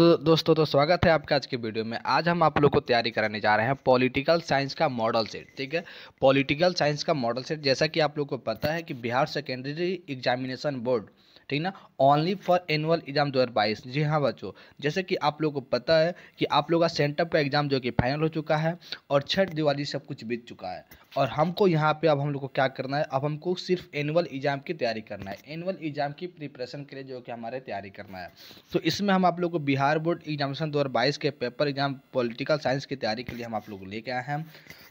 तो दोस्तों तो स्वागत है आपका आज के वीडियो में आज हम आप लोग को तैयारी कराने जा रहे हैं पॉलिटिकल साइंस का मॉडल सेट ठीक है पॉलिटिकल साइंस का मॉडल सेट जैसा कि आप लोग को पता है कि बिहार सेकेंडरी एग्जामिनेशन बोर्ड ठीक ना ओनली फॉर एनुअल एग्जाम 2022 जी हाँ बच्चों जैसे कि आप लोग को पता है कि आप लोग का सेंटअप का एग्जाम जो कि फाइनल हो चुका है और छठ दिवाली सब कुछ बीत चुका है और हमको यहाँ पे अब हम लोग को क्या करना है अब हमको सिर्फ एनुअल एग्ज़ाम की तैयारी करना है एनुअल एग्ज़ाम की प्रिपरेशन के लिए जो कि हमारे तैयारी करना है तो इसमें हम आप लोग को बिहार बोर्ड एग्जामिनेशन दो के पेपर एग्ज़ाम पॉलिटिकल साइंस की तैयारी के लिए हम आप लोग लेके आए हैं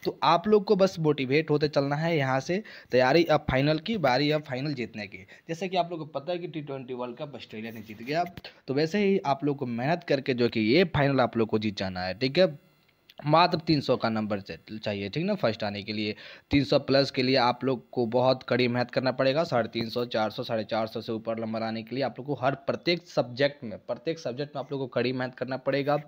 तो आप लोग को बस मोटिवेट होते चलना है यहाँ से तैयारी अब फाइनल की बारी अब फाइनल जीतने की जैसे कि आप लोग को पता है कि T twenty world cup Australia ने जीत गया तो वैसे ही आप लोग को मेहनत करके जो कि ये फाइनल आप लोग को जीत जाना है ठीक है मात्र 300 का नंबर चाहिए ठीक ना फर्स्ट आने के लिए 300 प्लस के लिए आप लोग को बहुत कड़ी मेहनत करना पड़ेगा साढ़े तीन सौ चार सौ साढ़े चार सौ से ऊपर नंबर आने के लिए आप लोग को हर प्रत्येक सब्जेक्ट में प्रत्येक सब्जेक्ट में आप लोग को कड़ी मेहनत करना पड़ेगा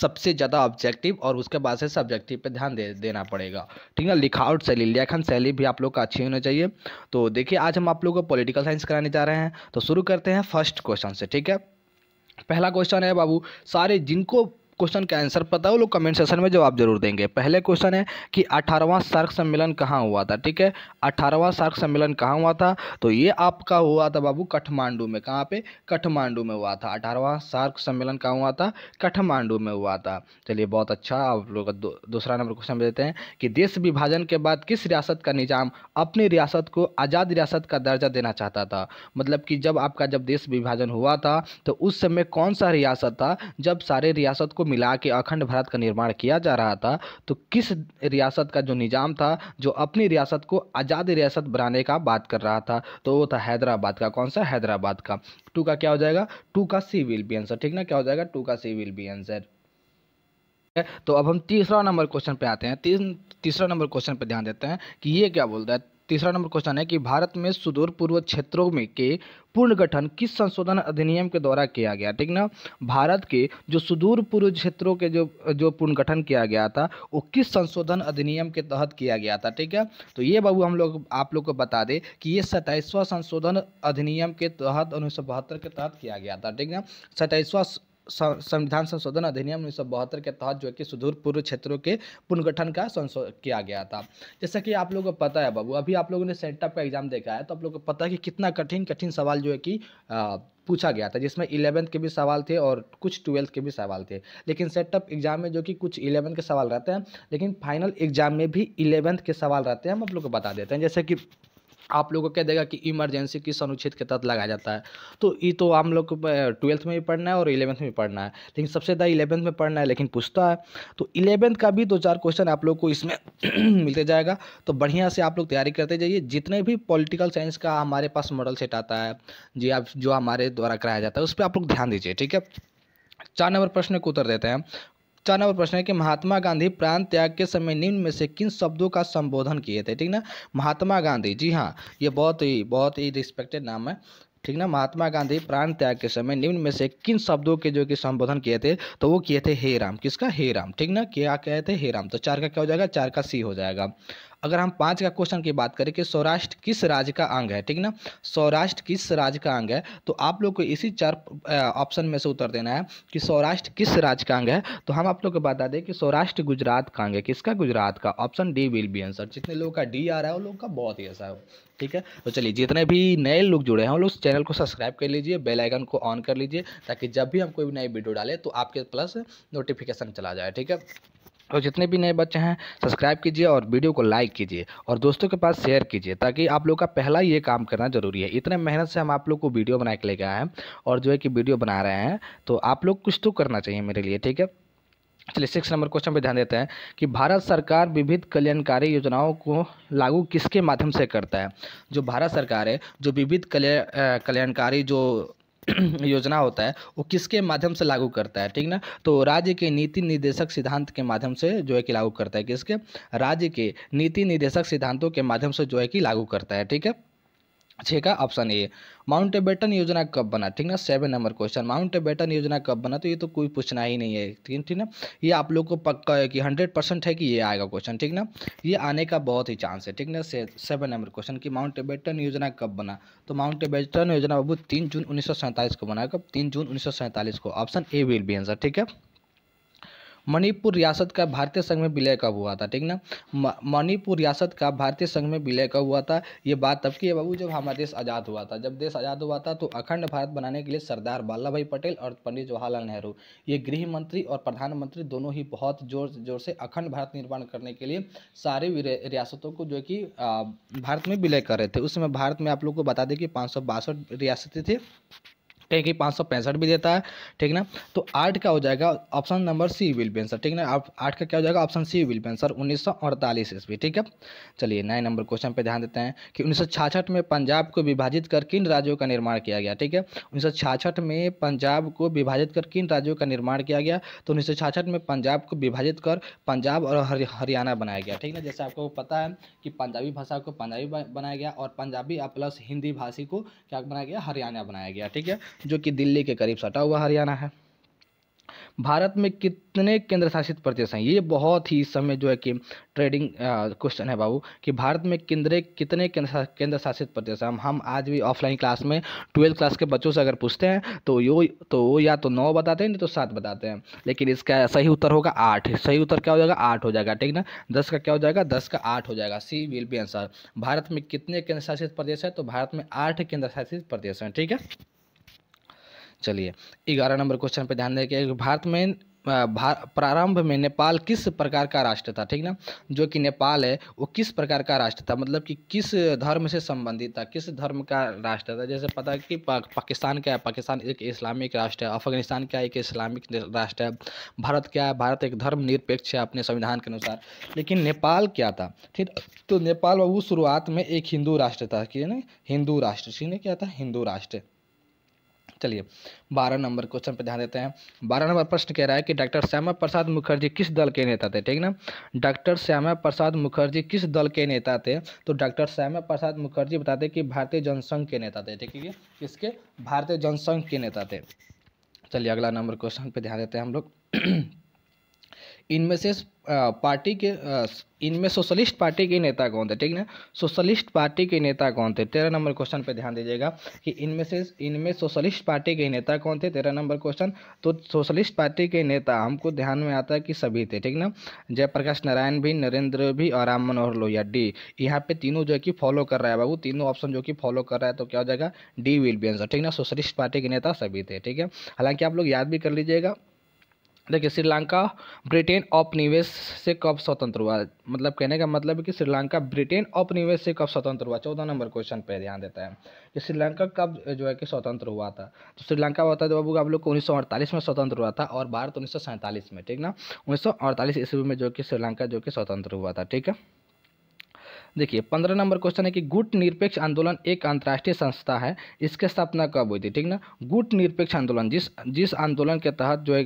सबसे ज़्यादा ऑब्जेक्टिव और उसके बाद से सब्जेक्टिव पर ध्यान दे देना पड़ेगा ठीक ना लिखावट शैली लेखन शैली भी आप लोग का अच्छी होना चाहिए तो देखिए आज हम आप लोग को पोलिटिकल साइंस कराने जा रहे हैं तो शुरू करते हैं फर्स्ट क्वेश्चन से ठीक है पहला क्वेश्चन है बाबू सारे जिनको क्वेश्चन का आंसर पता है वो लोग कमेंट सेशन में जवाब जरूर देंगे पहले क्वेश्चन है कि अठारहवां सार्क सम्मेलन कहाँ हुआ था ठीक है अठारहवां सार्क सम्मेलन कहाँ हुआ था तो ये आपका हुआ था बाबू कठमांडू में कहाँ पे कठमांडू में हुआ था अठारहवां सार्क सम्मेलन कहाँ हुआ था कठमांडू में हुआ था चलिए बहुत अच्छा आप लोग दूसरा नंबर क्वेश्चन देते हैं कि देश विभाजन के बाद किस रियासत का निजाम अपनी रियासत को आज़ाद रियासत का दर्जा देना चाहता था मतलब कि जब आपका जब देश विभाजन हुआ था तो उस समय कौन सा रियासत था जब सारे रियासत को मिला के अखंड भारत का निर्माण किया जा रहा था तो किस रियासत का जो निज़ाम था जो अपनी रियासत को आज़ाद रियासत बनाने का बात कर रहा था तो वो था हैदराबाद का कौन सा हैदराबाद का टू का क्या हो जाएगा टू का सी विल बी आंसर ठीक ना क्या हो जाएगा टू का सी विल बी आंसर तो अब हम तीसरा नंबर क्वेश्चन पे आते हैं तीसरा नंबर क्वेश्चन पे ध्यान देते हैं कि ये क्या बोलता है तीसरा नंबर क्वेश्चन है कि भारत में सुदूर पूर्व क्षेत्रों में के पुनर्गठन किस संशोधन अधिनियम के द्वारा किया गया ठीक ना भारत के जो सुदूर पूर्व क्षेत्रों के जो जो पुनर्गठन किया गया था वो किस संशोधन अधिनियम के तहत किया गया था ठीक है तो ये बाबू हम लोग आप लोग को बता दें कि ये सताइसवा संशोधन अधिनियम के तहत उन्नीस के तहत किया गया था ठीक है सताइसवा संविधान संशोधन अधिनियम उन्नीस के तहत जो है कि सुदूर पूर्व क्षेत्रों के पुनर्गठन का किया गया था जैसा कि आप लोगों को पता है बाबू अभी आप लोगों ने सेटअप का एग्जाम देखा है तो आप लोगों को पता है कि कितना कठिन कठिन सवाल जो है कि पूछा गया था जिसमें इलेवंथ के भी सवाल थे और कुछ ट्वेल्थ के भी सवाल थे लेकिन सेटअप एग्जाम में जो कि कुछ इलेवंथ के सवाल रहते हैं लेकिन फाइनल एग्जाम में भी इलेवंथ के सवाल रहते हैं हम आप लोग को बता देते हैं जैसे कि आप लोगों को कह देगा कि इमरजेंसी किस अनुच्छेद के तहत लगाया जाता है तो ये तो हम लोग को ट्वेल्थ में भी पढ़ना है और इलेवंथ में भी पढ़ना है लेकिन सबसे ज़्यादा इलेवंथ में पढ़ना है लेकिन पूछता है तो इलेवंथ का भी दो चार क्वेश्चन आप लोग को इसमें मिलते जाएगा तो बढ़िया से आप लोग तैयारी करते जाइए जितने भी पॉलिटिकल साइंस का हमारे पास मॉडल सेट आता है जी आप जो हमारे द्वारा कराया जाता है उस पर आप लोग ध्यान दीजिए ठीक है चार नंबर प्रश्न को उत्तर देते हैं चार नंबर प्रश्न है कि महात्मा गांधी प्राण त्याग के समय निम्न में से किन शब्दों का संबोधन किए थे ठीक ना महात्मा गांधी जी हाँ ये बहुत ही बहुत ही रिस्पेक्टेड नाम है ठीक ना महात्मा गांधी प्राण त्याग के समय निम्न में से किन शब्दों के जो कि संबोधन किए थे तो वो किए थे हे राम किसका हे राम ठीक ना क्या कहे थे हे राम तो चार का क्या हो जाएगा चार का सी हो जाएगा अगर हम पाँच का क्वेश्चन की बात करें कि सौराष्ट्र किस राज्य का अंग है ठीक ना सौराष्ट्र किस राज्य का अंग है तो आप लोग को इसी चार ऑप्शन में से उत्तर देना है कि सौराष्ट्र किस राज्य का अंग है तो हम आप लोग को बता दें कि सौराष्ट्र गुजरात का अंग है किसका गुजरात का option D will be answer जितने लोगों का डी आ रहा है उन लोगों का बहुत ही ऐसा है ठीक है तो चलिए जितने भी नए लोग जुड़े हैं उन लोग चैनल को सब्सक्राइब कर लीजिए बेल आइकन को ऑन कर लीजिए ताकि जब भी हम कोई नई वीडियो डालें तो आपके प्लस नोटिफिकेशन चला जाए ठीक है और तो जितने भी नए बच्चे हैं सब्सक्राइब कीजिए और वीडियो को लाइक कीजिए और दोस्तों के पास शेयर कीजिए ताकि आप लोग का पहला ये काम करना जरूरी है इतने मेहनत से हम आप लोग को वीडियो बना के लेके आए हैं और जो है कि वीडियो बना रहे हैं तो आप लोग कुछ तो करना चाहिए मेरे लिए ठीक है चलिए सिक्स नंबर क्वेश्चन पर ध्यान देते हैं कि भारत सरकार विविध कल्याणकारी योजनाओं को लागू किसके माध्यम से करता है जो भारत सरकार है जो विविध कल्याणकारी जो योजना होता है वो किसके माध्यम से लागू करता है ठीक ना तो राज्य के नीति निर्देशक सिद्धांत के माध्यम से जो है कि लागू करता है किसके राज्य के नीति निर्देशक सिद्धांतों के माध्यम से जो है कि लागू करता है ठीक है छः का ऑप्शन ए माउंट एबेटन योजना कब बना ठीक ना seven number question Mountbatten योजना कब बना तो ये तो कोई पूछना ही नहीं है ठीक ठीक ना ये आप लोग को पक्का है कि हंड्रेड परसेंट है कि ये आएगा क्वेश्चन ठीक ना ये आने का बहुत ही चांस है ठीक ना सेवन नंबर क्वेश्चन कि माउंट एबेटन योजना कब बना तो माउंट एबेटन योजना बाबू तीन जून उन्नीस को बना कब तीन जून उन्नीस को option A will be answer ठीक है मणिपुर रियासत का भारतीय संघ में विलय कब हुआ था ठीक ना मणिपुर रियासत का भारतीय संघ में विलय कब हुआ था ये बात तब की है बाबू जब हमारा देश आज़ाद हुआ था जब देश आज़ाद हुआ था तो अखंड भारत बनाने के लिए सरदार वल्लभ भाई पटेल और पंडित जवाहरलाल नेहरू ये गृह मंत्री और प्रधानमंत्री दोनों ही बहुत जोर जोर से अखंड भारत निर्माण करने के लिए सारे रियासतों को जो कि भारत में विलय कर रहे थे उस समय भारत में आप लोग को बता दें कि पाँच रियासतें थी कहीं कहीं पाँच सौ पैंसठ भी देता है ठीक ना तो आठ का हो जाएगा option number C will be answer ठीक ना आप आठ का क्या हो जाएगा option C will be answer उन्नीस सौ अड़तालीस ईस्वी ठीक है चलिए नए नंबर क्वेश्चन पे ध्यान देते हैं कि उन्नीस में पंजाब को विभाजित कर किन राज्यों का निर्माण किया गया ठीक है उन्नीस में पंजाब को विभाजित कर किन राज्यों का निर्माण किया गया तो उन्नीस में पंजाब को विभाजित कर पंजाब और हरियाणा बनाया गया ठीक ना जैसे आपको पता है कि पंजाबी भाषा को पंजाबी बनाया गया और पंजाबी प्लस हिंदी भाषी को क्या बनाया गया हरियाणा बनाया गया ठीक है जो कि दिल्ली के करीब सटा हुआ हरियाणा है भारत में कितने केंद्र शासित प्रदेश हैं ये बहुत ही इस समय जो है कि ट्रेडिंग क्वेश्चन है बाबू कि भारत में केंद्र कितने केंद्र शासित प्रदेश हैं हम आज भी ऑफलाइन क्लास में ट्वेल्थ क्लास के बच्चों से अगर पूछते हैं तो यो तो वो या तो नौ बताते हैं नहीं तो सात बताते हैं लेकिन इसका सही उत्तर होगा आठ सही उत्तर क्या हो जाएगा आठ हो जाएगा ठीक ना दस का क्या हो जाएगा दस का आठ हो जाएगा C will be answer Bharat में कितने केंद्र शासित प्रदेश है तो भारत में आठ केंद्र शासित प्रदेश हैं ठीक है चलिए ग्यारह नंबर क्वेश्चन पर ध्यान दें कि भारत में प्रारंभ में नेपाल किस प्रकार का राष्ट्र था ठीक ना जो कि नेपाल है वो किस प्रकार का राष्ट्र था मतलब कि किस धर्म से संबंधित था किस धर्म का राष्ट्र था जैसे पता है कि पा, पाकिस्तान क्या है पाकिस्तान एक इस्लामिक राष्ट्र है अफगानिस्तान क्या है एक इस्लामिक राष्ट्र है भारत क्या है भारत एक धर्म निरपेक्ष है अपने संविधान के अनुसार लेकिन नेपाल क्या था ठीक तो नेपाल वो शुरुआत में एक हिंदू राष्ट्र था कि हिंदू राष्ट्र ठीक क्या था हिंदू राष्ट्र चलिए बारह नंबर क्वेश्चन पर ध्यान देते हैं बारह नंबर प्रश्न कह रहा है कि डॉक्टर श्यामा प्रसाद मुखर्जी किस दल के नेता थे ठीक ना डॉक्टर श्यामा प्रसाद मुखर्जी किस दल के नेता थे तो डॉक्टर श्यामा प्रसाद मुखर्जी बताते कि भारतीय जनसंघ के नेता थे ठीक है किसके भारतीय जनसंघ के नेता थे चलिए अगला नंबर क्वेश्चन पर ध्यान देते हैं हम लोग इनमें से पार्टी के इनमें सोशलिस्ट पार्टी के नेता कौन थे ठीक ना सोशलिस्ट पार्टी के नेता कौन थे तेरह नंबर क्वेश्चन पे ध्यान दीजिएगा कि इनमें से इनमें सोशलिस्ट पार्टी के नेता कौन थे तेरह नंबर क्वेश्चन तो सोशलिस्ट पार्टी के नेता हमको ध्यान में आता है कि सभी थे ठीक ना जयप्रकाश नारायण भी नरेंद्र भी और राम मनोहर लोहिया डी यहाँ पे तीनों जो है कि फॉलो कर रहा है बाबू तीनों ऑप्शन जो कि फॉलो कर रहा है तो क्या हो जाएगा डी विल बी आंसर ठीक ना सोशलिस्ट पार्टी के नेता सभी थे ठीक है हालांकि आप लोग याद भी कर लीजिएगा देखिए श्रीलंका ब्रिटेन औपनिवेश से कब स्वतंत्र हुआ मतलब कहने का मतलब है कि श्रीलंका ब्रिटेन औपनिवेश से कब स्वतंत्र हुआ चौदह नंबर क्वेश्चन पे ध्यान देता है कि श्रीलंका कब जो है कि स्वतंत्र हुआ था तो श्रीलंका बता दो बाबू आप लोग को उन्नीस में स्वतंत्र हुआ था और भारत उन्नीस में ठीक ना उन्नीस ईस्वी में जो कि श्रीलंका जो कि स्वतंत्र हुआ था ठीक है देखिए पंद्रह नंबर क्वेश्चन है कि गुट निरपेक्ष आंदोलन एक अंतर्राष्ट्रीय संस्था है इसके स्थापना कब हुई थी ठीक ना गुट निरपेक्ष आंदोलन जिस जिस आंदोलन के तहत जो है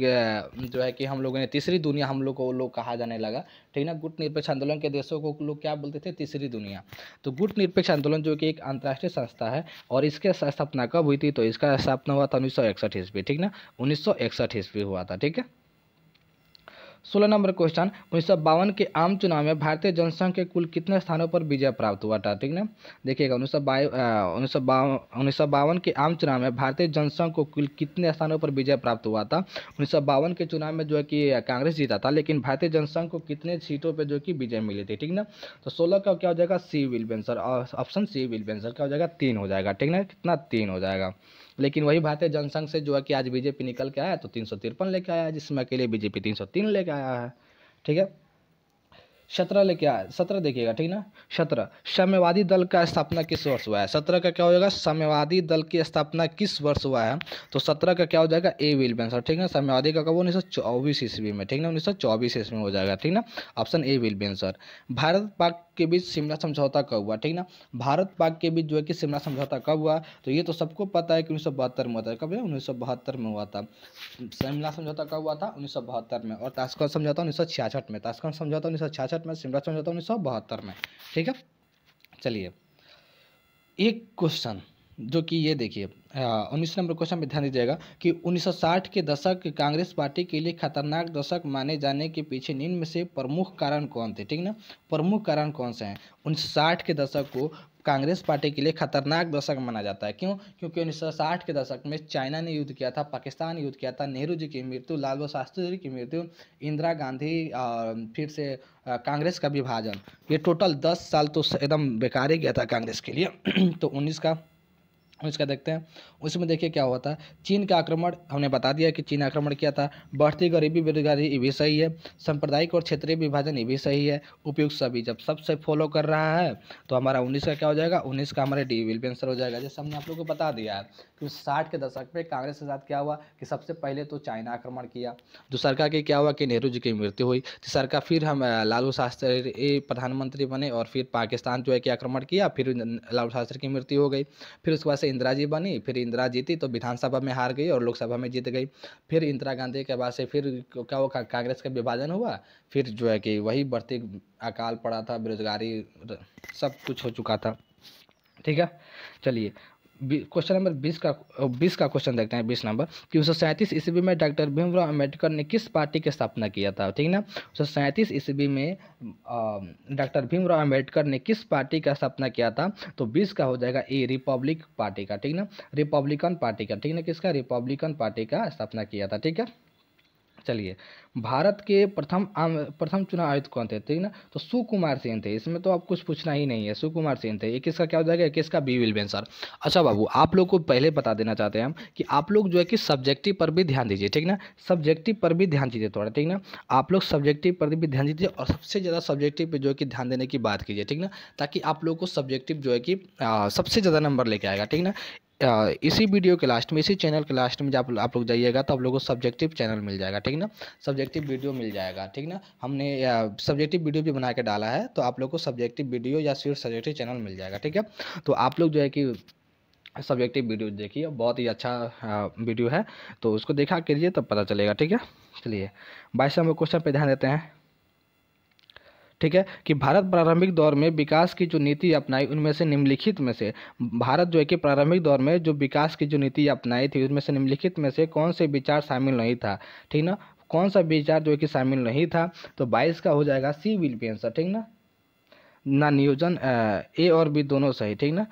जो है कि हम लोगों ने तीसरी दुनिया हम लोग को लोग कहा जाने लगा ठीक ना गुट निरपेक्ष आंदोलन के देशों को लोग क्या बोलते थे तीसरी दुनिया तो गुट निरपेक्ष आंदोलन जो कि एक अंतर्राष्ट्रीय संस्था है और इसके स्थापना कब हुई थी तो इसका स्थापना हुआ था उन्नीस सौ ईस्वी ठीक ना उन्नीस सौ ईस्वी हुआ था ठीक है सोलह नंबर क्वेश्चन उन्नीस के आम चुनाव में भारतीय जनसंघ के कुल कितने स्थानों पर विजय प्राप्त हुआ था ठीक ना देखिएगा उन्नीस सौ उन्नीस के आम चुनाव में भारतीय जनसंघ को कुल कितने स्थानों पर विजय प्राप्त हुआ था उन्नीस के चुनाव में जो है कि कांग्रेस जीता था लेकिन भारतीय जनसंघ को कितने सीटों पर जो कि विजय मिली थी ठीक ना तो सोलह का क्या हो जाएगा C will be answer option C will be answer क्या हो जाएगा तीन हो जाएगा ठीक ना कितना तीन हो जाएगा लेकिन वही बात है जनसंघ से जो है कि आज बीजेपी निकल के आया तो तीन सौ तिरपन लेके आया जिसमें अकेले बीजेपी तीन सौ तीन लेके आया है ठीक है सत्रह लेके आए सत्रह देखिएगा ठीक ना सत्रह साम्यवादी दल का स्थापना किस वर्ष हुआ है सत्रह का क्या हो जाएगा साम्यवादी दल की स्थापना किस वर्ष हुआ है तो सत्रह का क्या हो जाएगा ए विल बी आंसर ठीक ना साम्यवादी का कब उन्नीस सौ चौबीस ईस्वी में ठीक ना उन्नीस सौ चौबीस ईस्वी में हो जाएगा ठीक ना option A will be answer Bharat Pak के बीच शिमला समझौता कब हुआ ठीक ना भारत पाक के बीच जो है कि शिमला समझौता कब हुआ तो ये तो सबको पता है कि उन्नीस सौ बहत्तर में होता है कब उन्नीस सौ बहत्तर में हुआ था शिमला समझौता कब हुआ था उन्नीस सौ बहत्तर में और ताशकंद समझौता उन्नीस सौ छियासठ में ताशकंद समझौता उन्नीस सौ छियासठ साथ मैं शिमला समझौता उन्नीस सौ बहत्तर में ठीक है चलिए एक क्वेश्चन जो कि ये देखिए उन्नीस नंबर क्वेश्चन में ध्यान दीजिएगा कि 1960 के दशक कांग्रेस पार्टी के लिए खतरनाक दशक माने जाने के पीछे निम्न में से प्रमुख कारण कौन थे ठीक ना प्रमुख कारण कौन से हैं 1960 के दशक को कांग्रेस पार्टी के लिए खतरनाक दशक माना जाता है क्यों क्योंकि उन्नीस के दशक में चाइना ने युद्ध किया था पाकिस्तान ने युद्ध किया था नेहरू जी की मृत्यु लाल बहादुर शास्त्री जी की मृत्यु इंदिरा गांधी और फिर से कांग्रेस का विभाजन ये टोटल दस साल तो एकदम बेकार ही गया था कांग्रेस के लिए तो उन्नीस का उसका देखते हैं उसमें देखिए क्या हुआ था चीन का आक्रमण हमने बता दिया कि चीन आक्रमण किया था बढ़ती गरीबी बेरोजगारी ये भी सही है सांप्रदायिक और क्षेत्रीय विभाजन ये भी सही है उपयुक्त सभी जब सबसे फॉलो कर रहा है तो हमारा उन्नीस का क्या हो जाएगा उन्नीस का हमारे डी विल भी आंसर हो जाएगा जैसे हमने आप लोग को बता दिया है क्योंकि साठ के दशक में कांग्रेस के साथ क्या हुआ कि सबसे पहले तो चाइना आक्रमण किया दूसर का कि क्या हुआ कि नेहरू जी की मृत्यु हुई तीसर तो का फिर हम लालू शास्त्री प्रधानमंत्री बने और फिर पाकिस्तान जो है कि आक्रमण किया फिर लालू शास्त्री की मृत्यु हो गई फिर उसके बाद से इंदिरा जी बनी फिर इंदिरा जीती तो विधानसभा में हार गई और लोकसभा में जीत गई फिर इंदिरा गांधी के बाद से फिर क्या हुआ कांग्रेस का विभाजन हुआ फिर जो है कि वही बढ़ती अकाल पड़ा था बेरोजगारी सब कुछ हो चुका था ठीक है चलिए क्वेश्चन नंबर बीस का बीस का क्वेश्चन देखते हैं बीस नंबर कि उन्नीस सौ सैंतीस ईस्वी में डॉक्टर भीमराव अम्बेडकर ने किस पार्टी की स्थापना किया था ठीक ना उन्नीस सौ सैंतीस ईस्वी में डॉक्टर भीमराव अम्बेडकर ने किस पार्टी का स्थापना किया था तो बीस का हो जाएगा ए रिपब्लिक पार्टी का ठीक ना रिपब्लिकन पार्टी का ठीक ना किसका रिपब्लिकन पार्टी का स्थापना किया था ठीक है चलिए भारत के प्रथम आम प्रथम चुनाव आयुक्त कौन थे ठीक ना तो सुकुमार सेन थे इसमें तो आप कुछ पूछना ही नहीं है सुकुमार सेन थे ये किसका क्या हो जाएगा किसका बी विल बेन सर अच्छा बाबू आप लोग को पहले बता देना चाहते हैं हम कि आप लोग जो है कि सब्जेक्टिव पर भी ध्यान दीजिए ठीक ना सब्जेक्टिव पर भी ध्यान दीजिए थोड़ा ठीक ना आप लोग सब्जेक्टिव पर भी ध्यान दीजिए और सबसे ज़्यादा सब्जेक्टिव पर जो है कि ध्यान देने की बात कीजिए ठीक ना ताकि आप लोग को सब्जेक्टिव जो है कि सबसे ज़्यादा नंबर लेके आएगा ठीक ना इसी वीडियो के लास्ट में इसी चैनल के लास्ट में जब आप लोग जाइएगा तो आप लोगों को सब्जेक्टिव चैनल मिल जाएगा ठीक ना सब्जेक्टिव वीडियो मिल जाएगा ठीक ना हमने सब्जेक्टिव वीडियो भी बना के डाला है तो आप लोग को सब्जेक्टिव वीडियो या सिर्फ सब्जेक्टिव चैनल मिल जाएगा ठीक है तो आप लोग जो है कि सब्जेक्टिव वीडियो देखिए बहुत ही अच्छा वीडियो है तो उसको देखा करिए तब पता चलेगा ठीक है चलिए बाईस नंबर क्वेश्चन पर ध्यान देते हैं ठीक है कि भारत प्रारंभिक दौर में विकास की जो नीति अपनाई उनमें से निम्नलिखित में से भारत जो है कि प्रारंभिक दौर में जो विकास की जो नीति अपनाई थी उनमें से निम्नलिखित में से कौन से विचार शामिल नहीं था ठीक ना कौन सा विचार जो है कि शामिल नहीं था तो बाईस का हो जाएगा सी विल बी आंसर ठीक ना ना नियोजन ए और बी दोनों सही ठीक ना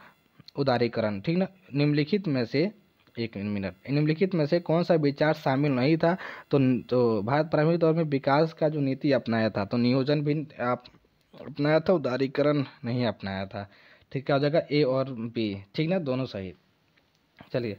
उदारीकरण ठीक ना निम्नलिखित में से एक मिनट निम्नलिखित में से कौन सा विचार शामिल नहीं था तो तो भारत प्राथमिक तौर में विकास का जो नीति अपनाया था तो नियोजन भी आप अपनाया था उदारीकरण नहीं अपनाया था ठीक क्या हो जाएगा ए और बी ठीक ना दोनों सही चलिए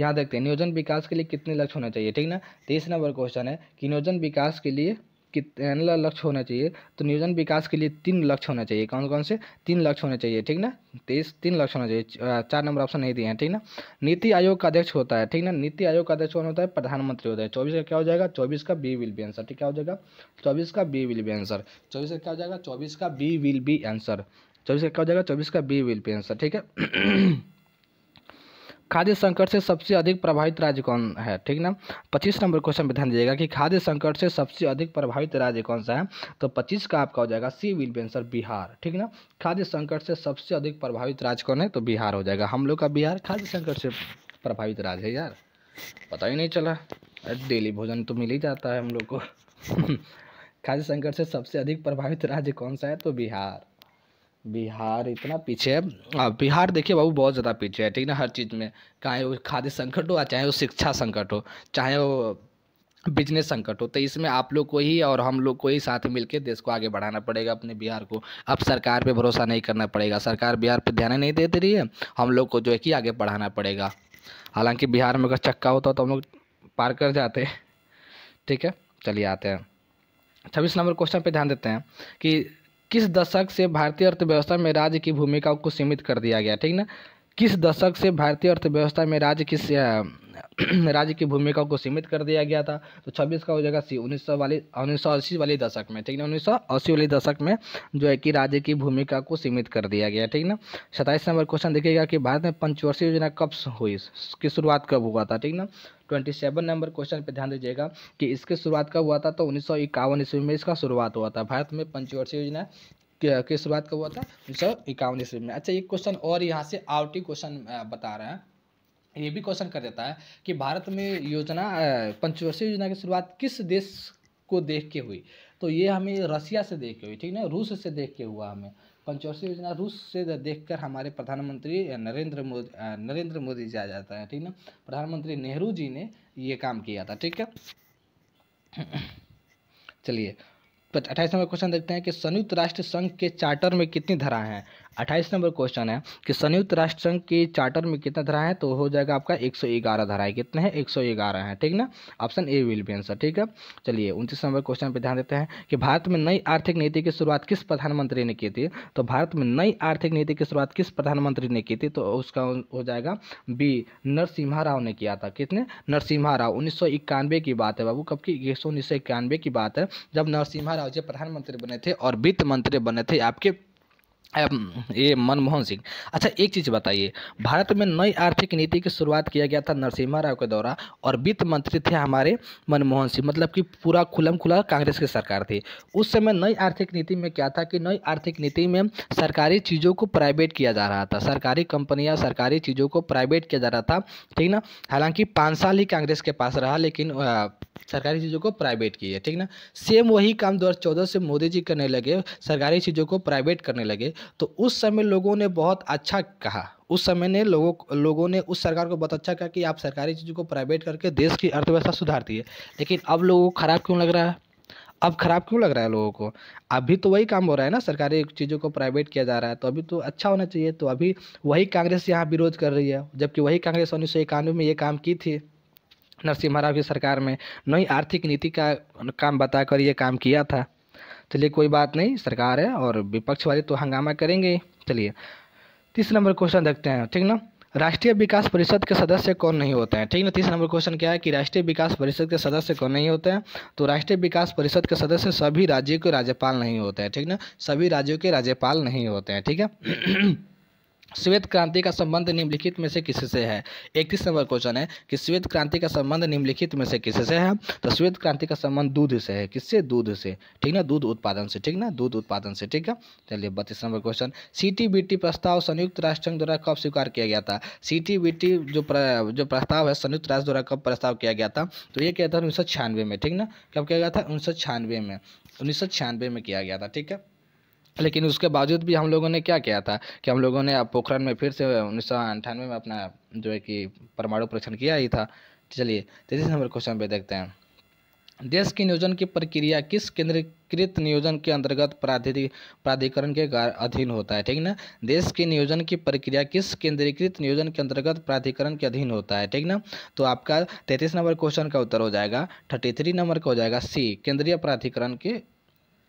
यहाँ देखते हैं नियोजन विकास के लिए कितने लक्ष्य होने चाहिए ठीक ना तीस नंबर क्वेश्चन है कि नियोजन विकास के लिए कितना लक्ष्य होना चाहिए तो नियोजन विकास के लिए तीन लक्ष्य होना चाहिए कौन कौन से तीन लक्ष्य होने चाहिए ठीक ना तेईस तो तीन लक्ष्य होना चाहिए चार नंबर ऑप्शन नहीं दिए हैं ठीक ना नीति आयोग का अध्यक्ष होता है ठीक ना नीति आयोग का अध्यक्ष कौन होता है प्रधानमंत्री होता है चौबीस का क्या हो जाएगा चौबीस का बी विल बी आंसर ठीक क्या हो जाएगा चौबीस का बी विल बी आंसर चौबीस का क्या हो जाएगा चौबीस का बी विल बी आंसर चौबीस का क्या हो जाएगा चौबीस का बी विल बी आंसर ठीक है खाद्य संकट से सबसे अधिक प्रभावित राज्य कौन है ठीक ना पच्चीस नंबर क्वेश्चन में ध्यान दीजिएगा कि खाद्य संकट से सबसे अधिक प्रभावित राज्य कौन सा है तो पच्चीस का आपका हो जाएगा सी विल बेंसर बिहार ठीक ना खाद्य संकट से सबसे अधिक प्रभावित राज्य कौन है तो बिहार हो जाएगा हम लोग का बिहार खाद्य संकट से प्रभावित राज्य है यार पता ही नहीं चला डेली भोजन तो मिल ही जाता है हम लोग को खाद्य संकट से सबसे अधिक प्रभावित राज्य कौन सा है तो बिहार बिहार इतना पीछे है बिहार देखिए बाबू बहुत ज़्यादा पीछे है ठीक ना हर चीज़ में चाहे वो खाद्य संकट हो चाहे वो शिक्षा संकट हो चाहे वो बिजनेस संकट हो तो इसमें आप लोग को ही और हम लोग को ही साथ मिलकर देश को आगे बढ़ाना पड़ेगा अपने बिहार को अब सरकार पे भरोसा नहीं करना पड़ेगा सरकार बिहार पे ध्यान नहीं दे रही है हम लोग को जो है कि आगे बढ़ाना पड़ेगा हालांकि बिहार में अगर चक्का होता तो हम लोग पार कर जाते ठीक है चलिए आते हैं छब्बीस नंबर क्वेश्चन पर ध्यान देते हैं कि किस दशक से भारतीय अर्थव्यवस्था में राज्य की भूमिका को सीमित कर दिया गया ठीक ना किस दशक से भारतीय अर्थव्यवस्था में राज्य की राज्य की भूमिका को सीमित कर दिया गया था तो छब्बीस का हो जाएगा सी उन्नीस वाली उन्नीस वाली दशक में ठीक है उन्नीस वाली दशक में जो है कि राज्य की भूमिका को सीमित कर दिया गया ठीक ना सताइस नंबर क्वेश्चन देखिएगा कि भारत में पंचवर्षीय योजना कब हुई की शुरुआत कब हुआ था ठीक ना ट्वेंटी सेवन नंबर क्वेश्चन पे ध्यान दीजिएगा कि इसकी शुरुआत कब हुआ था तो उन्नीस सौ इक्यावन ईस्वी में इसका शुरुआत हुआ था भारत में पंचवर्षीय योजना की शुरुआत कब हुआ था उन्नीस सौ इक्यावन ईस्वी में अच्छा एक क्वेश्चन और यहाँ से आउटी क्वेश्चन बता रहे हैं ये भी क्वेश्चन कर देता है कि भारत में योजना पंचवर्षीय योजना की शुरुआत किस देश को देख के हुई तो ये हमें रसिया से देख के हुई ठीक है ना रूस से देख के हुआ हमें पंचवर्षीय योजना रूस से देखकर हमारे प्रधानमंत्री नरेंद्र मोदी नरेंद्र मोदी जी आ जाता है ठीक ना प्रधानमंत्री नेहरू जी ने ये काम किया था ठीक है चलिए अट्ठाईस नंबर क्वेश्चन देखते हैं कि संयुक्त राष्ट्र संघ के चार्टर में कितनी धाराएं हैं अट्ठाईस नंबर क्वेश्चन है कि संयुक्त राष्ट्र संघ के चार्टर में कितना धारा है तो हो जाएगा आपका एक सौ ग्यारह धारा है कितने हैं एक सौ ग्यारह है ठीक ना option A will be answer ठीक है चलिए उनतीस नंबर क्वेश्चन पर ध्यान देते हैं कि भारत में नई आर्थिक नीति की शुरुआत किस प्रधानमंत्री ने की थी तो भारत में नई आर्थिक नीति की शुरुआत किस प्रधानमंत्री ने की थी तो उसका हो जाएगा बी नरसिम्हा राव ने किया था कितने नरसिम्हा राव उन्नीस की बात है बाबू कब की एक की बात है जब नरसिम्हा राव जी प्रधानमंत्री बने थे और वित्त मंत्री बने थे आपके ये मनमोहन सिंह अच्छा एक चीज़ बताइए भारत में नई आर्थिक नीति की शुरुआत किया गया था नरसिम्हा राव के द्वारा और वित्त मंत्री थे हमारे मनमोहन सिंह मतलब कि पूरा खुलम खुला कांग्रेस की सरकार थी उस समय नई आर्थिक नीति में क्या था कि नई आर्थिक नीति में सरकारी चीज़ों को प्राइवेट किया जा रहा था सरकारी कंपनियाँ सरकारी चीज़ों को प्राइवेट किया जा रहा था ठीक ना हालांकि पाँच साल ही कांग्रेस के पास रहा लेकिन सरकारी चीज़ों को प्राइवेट किए ठीक ना सेम वही काम दो से मोदी जी करने लगे सरकारी चीज़ों को प्राइवेट करने लगे तो उस समय लोगों ने बहुत अच्छा कहा उस समय ने लोगों लोगों ने उस सरकार को बहुत अच्छा कहा कि आप सरकारी चीज़ों को प्राइवेट करके देश की अर्थव्यवस्था सुधारती है लेकिन अब लोगों को ख़राब क्यों लग रहा है अब ख़राब क्यों लग रहा है लोगों को अभी तो वही काम हो रहा है ना सरकारी चीज़ों को प्राइवेट किया जा रहा है तो अभी तो अच्छा होना चाहिए तो अभी वही कांग्रेस यहाँ विरोध कर रही है जबकि वही कांग्रेस उन्नीस सौ इक्यानवे में ये काम की थी नरसिम्हा राव की सरकार में नई आर्थिक नीति का काम बताकर ये काम किया था चलिए कोई बात नहीं सरकार है और विपक्ष वाले तो हंगामा करेंगे चलिए तीस नंबर क्वेश्चन देखते हैं ठीक ना राष्ट्रीय विकास परिषद के सदस्य कौन नहीं होते हैं ठीक ना तीस नंबर क्वेश्चन क्या है कि राष्ट्रीय विकास परिषद के सदस्य कौन नहीं होते हैं तो राष्ट्रीय विकास परिषद के सदस्य सभी राज्यों के राज्यपाल नहीं होते हैं ठीक ना सभी राज्यों के राज्यपाल नहीं होते हैं ठीक है श्वेत क्रांति का संबंध निम्नलिखित में से किससे से है इकतीस नंबर क्वेश्चन है कि श्वेत क्रांति का संबंध निम्नलिखित में से किससे है तो श्वेत क्रांति का संबंध दूध से है किससे दूध से ठीक ना दूध उत्पादन से ठीक ना दूध उत्पादन से ठीक है चलिए बत्तीस नंबर क्वेश्चन सी प्रस्ताव संयुक्त राष्ट्र संघ द्वारा कब स्वीकार किया गया था सी जो प्र, जो प्रस्ताव है संयुक्त राष्ट्र द्वारा कब प्रस्ताव किया गया था तो ये किया था उन्नीस में ठीक ना कब किया गया था उन्नीस में उन्नीस में किया गया था ठीक है लेकिन उसके बावजूद भी हम लोगों ने क्या किया था कि हम लोगों ने पोखरण में फिर से उन्नीस सौ अंठानवे में अपना जो है कि परमाणु परीक्षण किया ही था चलिए तैतीस नंबर क्वेश्चन पे देखते हैं देश की नियोजन की प्रक्रिया किस केंद्रीकृत नियोजन के अंतर्गत प्राधिकरण के अधीन होता है ठीक ना देश के नियोजन की प्रक्रिया किस केंद्रीकृत नियोजन के अंतर्गत प्राधिकरण के अधीन होता है ठीक ना तो आपका तैतीस नंबर क्वेश्चन का उत्तर हो जाएगा थर्टी थ्री नंबर का हो जाएगा सी केंद्रीय प्राधिकरण के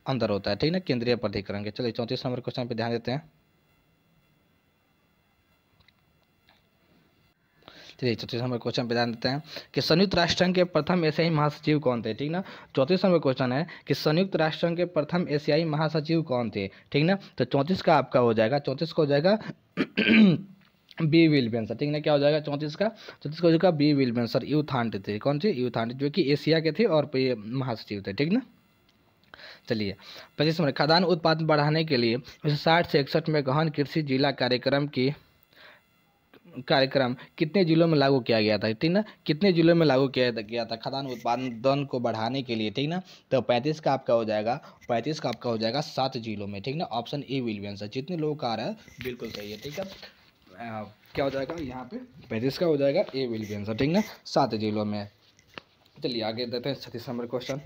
अंदर होता है ठीक ना केंद्रीय प्राधिकरण के चलिए चौंतीस नंबर क्वेश्चन पे ध्यान देते हैं चलिए चौथी नंबर क्वेश्चन पे ध्यान देते हैं कि संयुक्त राष्ट्र संघ के प्रथम एशियाई महासचिव कौन थे ठीक ना चौथी नंबर क्वेश्चन है कि संयुक्त राष्ट्र संघ के प्रथम एशियाई महासचिव कौन थे ठीक ना तो चौंतीस का आपका हो जाएगा चौंतीस का हो जाएगा बी विल बेंसर ठीक ना क्या हो जाएगा चौंतीस का चौंतीस का हो जाएगा बी विल बेंसर यू थे कौन थे यू थांट जो कि एशिया के थे और महासचिव थे ठीक ना चलिए पच्चीस नंबर खाद्यान्न उत्पादन बढ़ाने के लिए उन्नीस से इकसठ में गहन कृषि जिला कार्यक्रम की कार्यक्रम कितने जिलों में लागू किया गया था ठीक ना कितने जिलों में लागू किया गया था खदान उत्पादन को बढ़ाने के लिए ठीक ना तो पैंतीस का आपका हो जाएगा पैंतीस का आपका हो जाएगा सात जिलों में ठीक ना option A will be answer जितने लोगों का आ रहा है बिल्कुल सही है ठीक है क्या हो जाएगा यहाँ पे पैंतीस का हो जाएगा ए विल बी आंसर ठीक ना सात जिलों में चलिए आगे देते हैं छत्तीस नंबर क्वेश्चन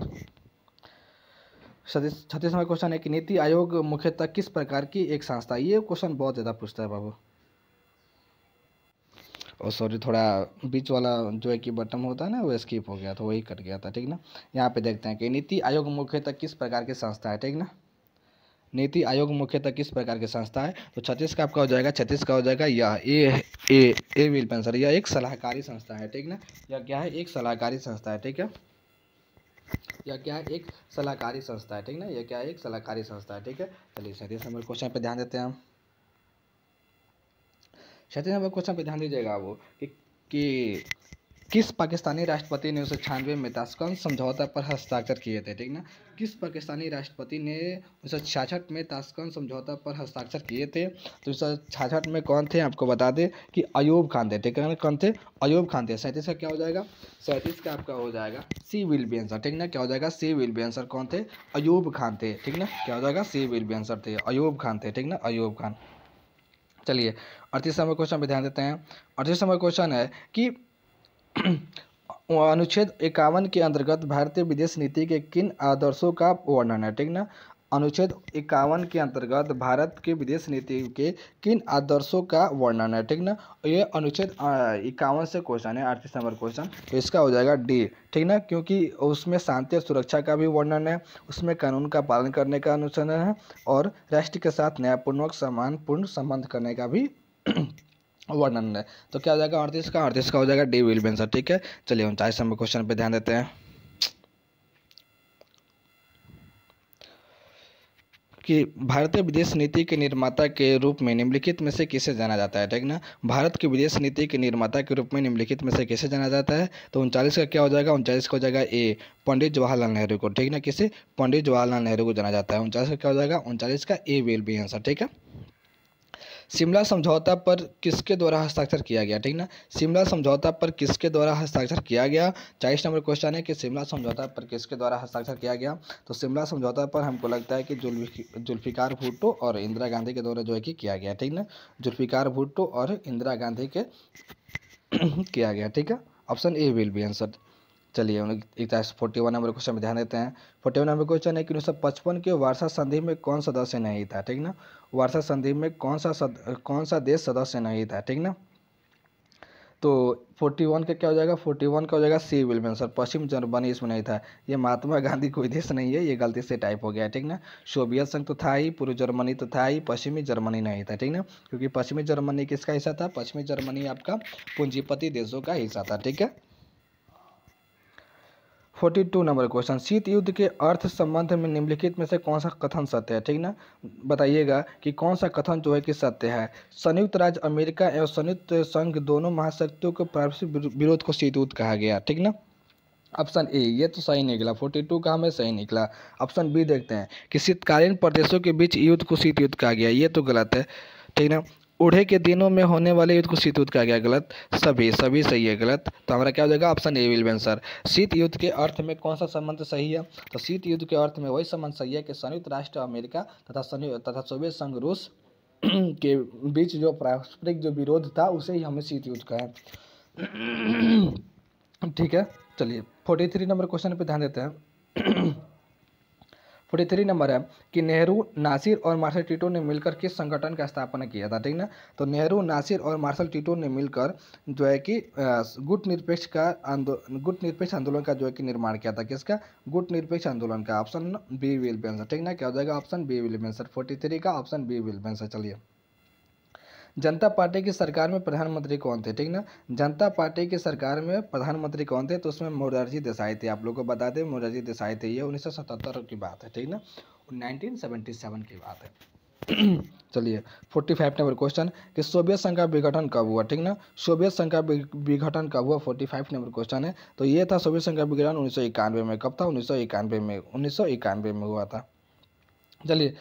छत्तीसवा क्वेश्चन है कि नीति आयोग मुख्यतः किस प्रकार की एक संस्था ये क्वेश्चन बहुत ज़्यादा पूछता है बाबू और सॉरी थोड़ा बीच वाला जो है कि बटन होता है ना वो स्किप हो गया था तो वही कट गया था ठीक ना यहाँ पे देखते हैं कि नीति आयोग मुख्यतः किस प्रकार की संस्था है ठीक ना नीति आयोग मुख्यतः किस प्रकार की संस्था है तो छत्तीस का आपका हो जाएगा छत्तीस का हो जाएगा यह ए ए ए विल पेंसर यह एक सलाहकारी संस्था है ठीक ना यह क्या है एक सलाहकारी संस्था है ठीक है यह क्या है एक सलाहकारी संस्था है ठीक ना यह क्या है एक सलाहकारी संस्था है ठीक है चलिए सैंतीस नंबर क्वेश्चन पे ध्यान देते हैं हम सैंतीस नंबर क्वेश्चन पे ध्यान दीजिएगा वो कि, कि किस पाकिस्तानी राष्ट्रपति ने उन्नीस सौ छियानवे में ताशकंद समझौता पर हस्ताक्षर किए थे ठीक ना किस पाकिस्तानी राष्ट्रपति ने उन्नीस सौ छियासठ में ताशकंद समझौता पर हस्ताक्षर किए थे तो उन्नीस सौ छियासठ में कौन थे आपको बता दें कि अयूब खान थे ठीक है कौन थे अयूब खान थे सैंतीस का क्या हो जाएगा सैंतीस का आपका हो जाएगा सी विल बी आंसर ठीक ना क्या हो जाएगा सी विल बी आंसर कौन थे अयूब खान थे ठीक ना क्या हो जाएगा सी विल बी आंसर थे अयूब खान थे ठीक ना अयूब खान चलिए अड़तीस नंबर क्वेश्चन पर ध्यान देते हैं अड़तीस नंबर क्वेश्चन है कि अनुच्छेद इक्यावन के अंतर्गत भारतीय विदेश नीति के किन आदर्शों का वर्णन है ठीक ना अनुच्छेद इक्यावन के अंतर्गत भारत के विदेश नीति के किन आदर्शों का वर्णन है ठीक ना ये अनुच्छेद इक्यावन से क्वेश्चन है अड़तीस नंबर क्वेश्चन तो इसका हो जाएगा डी ठीक ना क्योंकि उसमें शांति और सुरक्षा का भी वर्णन है उसमें कानून का पालन करने का अनुसंधान है और राष्ट्र के साथ न्यायपूर्वक समानपूर्ण संबंध करने का भी वर्णन है तो क्या हो जाएगा अड़तीस का अड़तीस का हो जाएगा डी विल बी आंसर ठीक है चलिए उनचालीस नंबर क्वेश्चन पे ध्यान देते हैं कि भारतीय विदेश नीति के निर्माता के रूप में निम्नलिखित में से किसे जाना जाता है ठीक ना भारत की विदेश नीति के निर्माता के रूप में निम्नलिखित में से किसे जाना जाता है तो उनचालीस का क्या हो जाएगा उनचालीस का हो जाएगा ए पंडित जवाहरलाल नेहरू को ठीक ना किसे पंडित जवाहरलाल नेहरू को जाना जाता है उनचालीस का क्या हो जाएगा उनचालीस का ए विल बी आंसर ठीक है शिमला समझौता पर किसके द्वारा हस्ताक्षर किया गया ठीक ना शिमला समझौता पर किसके द्वारा हस्ताक्षर किया गया चालीस नंबर क्वेश्चन है कि शिमला समझौता पर किसके द्वारा हस्ताक्षर किया गया तो शिमला समझौता पर हमको लगता है कि जुल्फिकार भुट्टो और इंदिरा गांधी के द्वारा जो है कि किया गया ठीक ना जुल्फिकार भुट्टो और इंदिरा गांधी के किया गया ठीक है option A will be answer चलिए हम लोग एक तरह से फोर्टी वन नंबर क्वेश्चन में ध्यान देते हैं फोर्टी वन नंबर क्वेश्चन है कि उन्नीस सौ पचपन के वार्षा संधि में कौन सदस्य नहीं था ठीक ना वार्षा संधि में कौन सा सद, कौन सा देश सदस्य नहीं था ठीक ना तो फोर्टी वन का क्या हो जाएगा फोर्टी वन का हो जाएगा सी विल में आंसर पश्चिम जर्मनी इसमें नहीं था ये महात्मा गांधी कोई देश नहीं है ये गलती से टाइप हो गया ठीक ना सोवियत संघ तो था ही पूर्व जर्मनी तो था ही पश्चिमी जर्मनी नहीं था ठीक ना क्योंकि पश्चिमी जर्मनी किसका हिस्सा था पश्चिमी जर्मनी आपका पूंजीपति देशों का हिस्सा था ठीक है फोर्टी टू नंबर क्वेश्चन शीत युद्ध के अर्थ संबंध में निम्नलिखित में से कौन सा कथन सत्य है ठीक ना बताइएगा कि कौन सा कथन जो है कि सत्य है संयुक्त राज्य अमेरिका एवं संयुक्त संघ दोनों महाशक्तियों के प्रारंभिक विरोध को शीत युद्ध कहा गया ठीक ना ऑप्शन ए ये तो सही निकला फोर्टी टू का हमें सही निकला ऑप्शन बी देखते हैं कि शीतकालीन प्रदेशों के बीच युद्ध को शीत युद्ध कहा गया ये तो गलत है ठीक ना ओढ़े के दिनों में होने वाले युद्ध को शीत युद्ध कहा गया गलत सभी सभी सही है गलत तो हमारा क्या हो जाएगा ऑप्शन ए विल आंसर शीत युद्ध के अर्थ में कौन सा संबंध सही है तो शीत युद्ध के अर्थ में वही संबंध सही है कि संयुक्त राष्ट्र अमेरिका तथा संयुक्त तथा सोवियत संघ रूस के बीच जो पारस्परिक जो विरोध था उसे ही हमें शीत युद्ध कहा ठीक है चलिए फोर्टी थ्री नंबर क्वेश्चन पर ध्यान देते हैं फोर्टी थ्री नंबर है कि नेहरू नासिर और मार्शल टीटो ने मिलकर किस संगठन का स्थापना किया था ठीक ना तो नेहरू नासिर और मार्शल टीटो ने मिलकर जो है कि गुट निरपेक्ष का आंदोलन गुट निरपेक्ष आंदोलन का जो है कि निर्माण किया था किसका गुट निरपेक्ष आंदोलन का ऑप्शन बी विल बेंसर ठीक ना क्या हो जाएगा option B will be answer forty three का ऑप्शन बी विल बेंसर चलिए जनता पार्टी की सरकार में प्रधानमंत्री कौन थे ठीक ना जनता पार्टी की सरकार में प्रधानमंत्री कौन थे तो उसमें मोरारजी देसाई थे आप लोग को बता दें मोरारजी देसाई थे ये उन्नीस की बात है ठीक ना नाइनटीन की बात है चलिए 45 नंबर क्वेश्चन कि सोवियत संघ का विघटन कब हुआ ठीक ना सोवियत संघ का विघटन कब हुआ 45 नंबर क्वेश्चन है तो ये था सोवियत संघ का विघटन उन्नीस में कब था उन्नीस में उन्नीस में हुआ था चलिए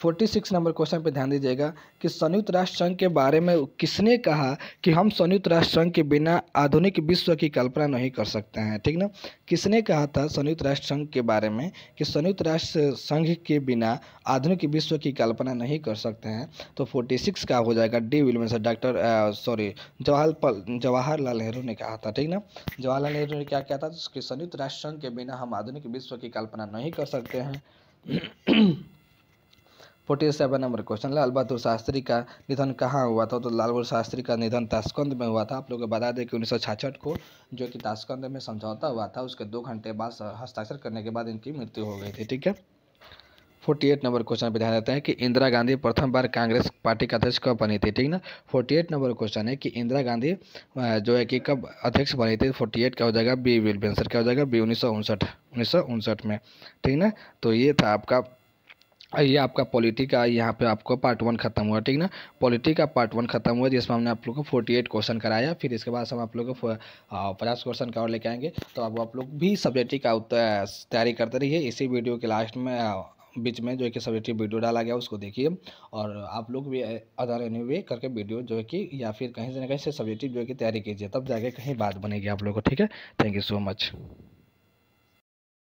फोर्टी सिक्स नंबर क्वेश्चन पे ध्यान दीजिएगा कि संयुक्त राष्ट्र संघ के बारे में किसने कहा कि हम संयुक्त राष्ट्र संघ के बिना आधुनिक विश्व की कल्पना नहीं कर सकते हैं ठीक ना किसने कहा था संयुक्त राष्ट्र संघ के बारे में कि संयुक्त राष्ट्र संघ के बिना आधुनिक विश्व की कल्पना नहीं कर सकते हैं तो फोर्टी सिक्स का हो जाएगा डी विल में डॉक्टर सॉरी जवाहर जवाहरलाल नेहरू ने कहा था ठीक ना जवाहरलाल नेहरू ने क्या कहा था कि संयुक्त राष्ट्र संघ के बिना हम आधुनिक विश्व की कल्पना नहीं कर सकते हैं forty seven number question Lal Bahadur Shastri का निधन कहाँ हुआ था तो लाल बहादुर शास्त्री का निधन ताशकंद में हुआ था आप लोगों को बता दें कि उन्नीस सौ छाछठ को जो कि ताशकंद में समझौता हुआ था उसके दो घंटे बाद हस्ताक्षर करने के बाद इनकी मृत्यु हो गई थी ठीक है फोर्टी एट नंबर क्वेश्चन पर ध्यान देते हैं कि इंदिरा गांधी प्रथम बार कांग्रेस पार्टी का अध्यक्ष कब बनी थी ठीक ना फोर्टी एट नंबर क्वेश्चन है कि इंदिरा गांधी जो है कि कब अध्यक्ष बनी थी फोर्टी एट क्या हो जाएगा बी विल बेंसर क्या हो जाएगा बी उन्नीस सौ उनसठ उन्नीस सौ उनसठ में ठीक ना तो ये था आपका ये आपका पॉलिटी का यहाँ पे आपको पार्ट वन खत्म हुआ ठीक ना पॉलिटी का पार्ट वन खत्म हुआ जिसमें हमने आप लोग को फोर्टी एट क्वेश्चन कराया फिर इसके बाद हम आप लोग को पचास क्वेश्चन का और लेके आएंगे तो अब आप लोग भी सब्जेक्टिव का तैयारी करते रहिए इसी वीडियो के लास्ट में बीच में जो है कि सब्जेक्टिव वीडियो डाला गया उसको देखिए और आप लोग भी अदर एनी वे करके वीडियो जो है कि या फिर कहीं से ना कहीं से सब्जेक्टिव जो है कि तैयारी कीजिए तब जाके कहीं बात बनेगी आप लोग को ठीक है थैंक यू सो मच